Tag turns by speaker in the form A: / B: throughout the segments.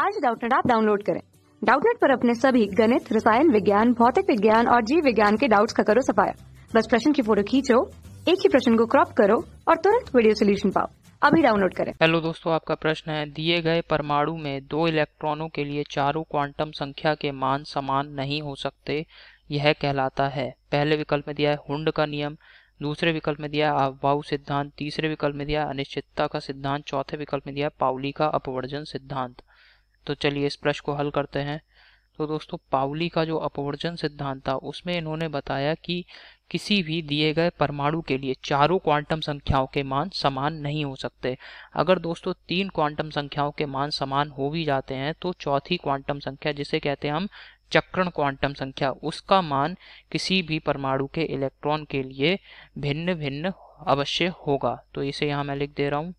A: आज डाउटनेट आप डाउनलोड करें डाउटनेट पर अपने सभी गणित रसायन विज्ञान भौतिक विज्ञान और जीव विज्ञान के डाउट्स का करो सफाया बस प्रश्न की फोटो खींचो एक ही प्रश्न को क्रॉप करो और तुरंत वीडियो सोल्यूशन पाओ अभी डाउनलोड करें हेलो दोस्तों आपका प्रश्न है दिए गए परमाणु में दो इलेक्ट्रॉनों के लिए चारों क्वांटम संख्या के मान समान नहीं हो सकते यह कहलाता है पहले विकल्प में दिया है हुंड का नियम दूसरे विकल्प में दिया आवभाव सिद्धांत तीसरे विकल्प में दिया अनिश्चितता का सिद्धांत चौथे विकल्प में दिया पाउली का अपवर्जन सिद्धांत तो चलिए इस प्रश्न को हल करते हैं तो दोस्तों पावली का जो अपवर्जन सिद्धांत था उसमें इन्होंने बताया कि किसी भी दिए गए परमाणु के लिए चारों क्वांटम संख्याओं के मान समान नहीं हो सकते अगर दोस्तों तीन क्वांटम संख्याओं के मान समान हो भी जाते हैं तो चौथी क्वांटम संख्या जिसे कहते हैं हम चक्रण क्वांटम संख्या उसका मान किसी भी परमाणु के इलेक्ट्रॉन के लिए भिन्न भिन्न अवश्य होगा तो इसे यहाँ मैं लिख दे रहा हूँ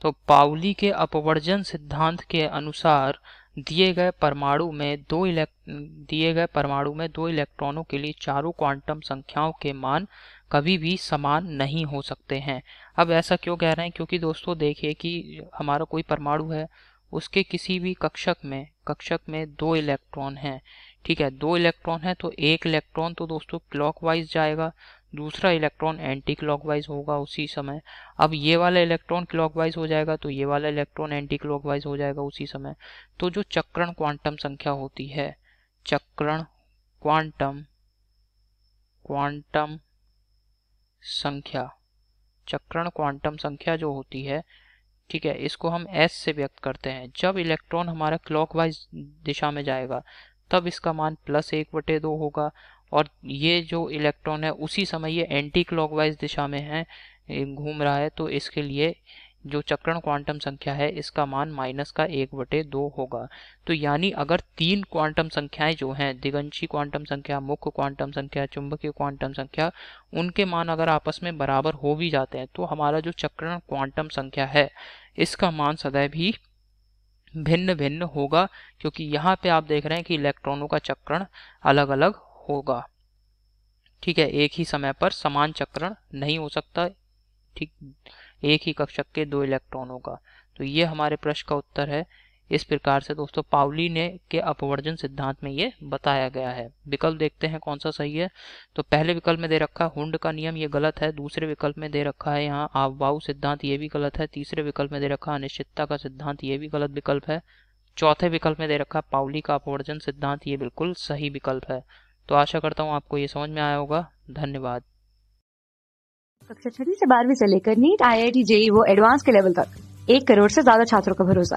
A: तो पावली के अपवर्जन सिद्धांत के अनुसार दिए गए परमाणु में दो दिए गए परमाणु में दो इलेक्ट्रॉनों के लिए चारों क्वांटम संख्याओं के मान कभी भी समान नहीं हो सकते हैं अब ऐसा क्यों कह रहे हैं क्योंकि दोस्तों देखिए कि हमारा कोई परमाणु है उसके किसी भी कक्षक में कक्षक में दो इलेक्ट्रॉन हैं ठीक है दो इलेक्ट्रॉन है तो एक इलेक्ट्रॉन तो दोस्तों क्लॉकवाइज जाएगा दूसरा इलेक्ट्रॉन एंटी क्लॉकवाइज होगा उसी समय अब ये वाला इलेक्ट्रॉन क्लॉकवाइज हो जाएगा तो ये वाला इलेक्ट्रॉन एंटी क्लॉकवाइज हो जाएगा उसी समय तो जो चक्रण क्वांटम संख्या होती है चक्रण क्वांटम क्वांटम संख्या चक्रण क्वांटम संख्या जो होती है ठीक है इसको हम एस से व्यक्त करते हैं जब इलेक्ट्रॉन हमारा क्लॉकवाइज दिशा में जाएगा तब इसका मान प्लस एक बटे दो होगा और ये जो इलेक्ट्रॉन है उसी समय ये एंटी क्लॉकवाइज दिशा में है घूम रहा है तो इसके लिए जो चक्रण क्वांटम संख्या है इसका मान माइनस का एक बटे दो होगा तो यानी अगर तीन क्वांटम संख्याएं जो हैं दिगंशी क्वांटम संख्या मुख्य क्वांटम संख्या चुंबकीय क्वांटम संख्या उनके मान अगर आपस में बराबर हो भी जाते हैं तो हमारा जो चक्रण क्वांटम संख्या है इसका मान सदैव ही भिन्न भिन्न होगा क्योंकि यहाँ पे आप देख रहे हैं कि इलेक्ट्रॉनों का चक्रण अलग अलग होगा ठीक है एक ही समय पर समान चक्रण नहीं हो सकता ठीक एक ही कक्षक के दो इलेक्ट्रॉनों का तो ये हमारे प्रश्न का उत्तर है इस प्रकार से दोस्तों पावली ने के अपवर्जन सिद्धांत में ये बताया गया है विकल्प देखते हैं कौन सा सही है तो पहले विकल्प में दे रखा है हुंड का नियम ये गलत है दूसरे विकल्प में दे रखा है यहाँ आवबाऊ सिद्धांत ये भी गलत है तीसरे विकल्प में दे रखा अनिश्चितता का सिद्धांत ये भी गलत विकल्प है चौथे विकल्प में दे रखा है का अपवर्जन सिद्धांत ये बिल्कुल सही विकल्प है तो आशा करता हूँ आपको ये समझ में आया होगा धन्यवाद कक्षा छठी से बारहवीं से लेकर NEET I I T JEE वो एडवांस के लेवल तक एक करोड़ से ज्यादा छात्रों का भरोसा